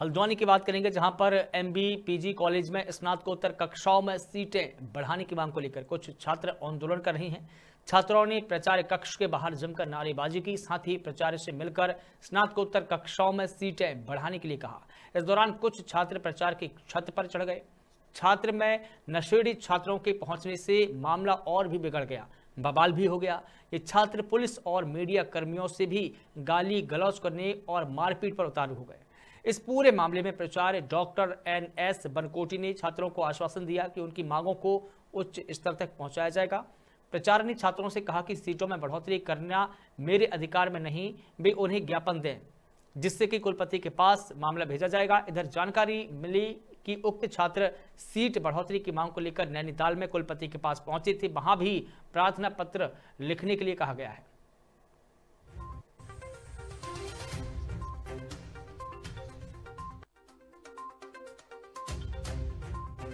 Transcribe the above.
हल्द्वानी की बात करेंगे जहां पर एमबी पीजी कॉलेज में स्नातकोत्तर कक्षाओं में सीटें बढ़ाने की मांग को लेकर कुछ छात्र आंदोलन कर रहे हैं छात्राओं ने प्रचार कक्ष के बाहर जमकर नारेबाजी की साथ ही प्रचार से मिलकर स्नातकोत्तर कक्षाओं में सीटें बढ़ाने के लिए कहा इस दौरान कुछ छात्र प्रचार की छत पर चढ़ गए छात्र में नशेड़ी छात्रों के पहुंचने से मामला और भी बिगड़ गया बवाल भी हो गया ये छात्र पुलिस और मीडिया कर्मियों से भी गाली गलौज करने और मारपीट पर उतारू हो गए इस पूरे मामले में प्राचार्य डॉक्टर एन एस बनकोटी ने छात्रों को आश्वासन दिया कि उनकी मांगों को उच्च स्तर तक पहुंचाया जाएगा प्रचार ने छात्रों से कहा कि सीटों में बढ़ोतरी करना मेरे अधिकार में नहीं वे उन्हें ज्ञापन दें जिससे कि कुलपति के पास मामला भेजा जाएगा इधर जानकारी मिली कि उक्त छात्र सीट बढ़ोतरी की मांग को लेकर नैनीताल में कुलपति के पास पहुंचे थे वहां भी प्रार्थना पत्र लिखने के लिए कहा गया है